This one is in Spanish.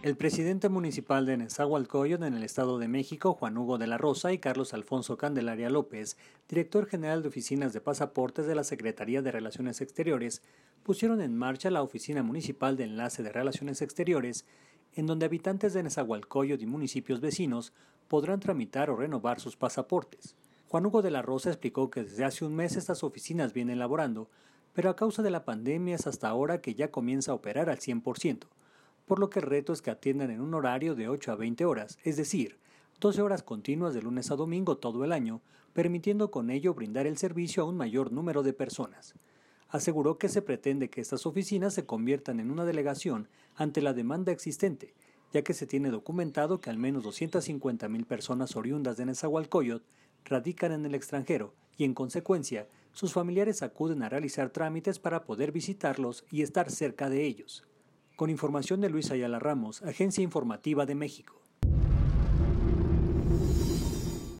El presidente municipal de Nezahualcóyotl en el Estado de México, Juan Hugo de la Rosa, y Carlos Alfonso Candelaria López, director general de oficinas de pasaportes de la Secretaría de Relaciones Exteriores, pusieron en marcha la Oficina Municipal de Enlace de Relaciones Exteriores, en donde habitantes de Nezahualcóyotl y municipios vecinos podrán tramitar o renovar sus pasaportes. Juan Hugo de la Rosa explicó que desde hace un mes estas oficinas vienen elaborando, pero a causa de la pandemia es hasta ahora que ya comienza a operar al 100% por lo que el reto es que atiendan en un horario de 8 a 20 horas, es decir, 12 horas continuas de lunes a domingo todo el año, permitiendo con ello brindar el servicio a un mayor número de personas. Aseguró que se pretende que estas oficinas se conviertan en una delegación ante la demanda existente, ya que se tiene documentado que al menos 250.000 personas oriundas de Nezahualcóyotl radican en el extranjero y en consecuencia sus familiares acuden a realizar trámites para poder visitarlos y estar cerca de ellos con información de Luis Ayala Ramos, Agencia Informativa de México.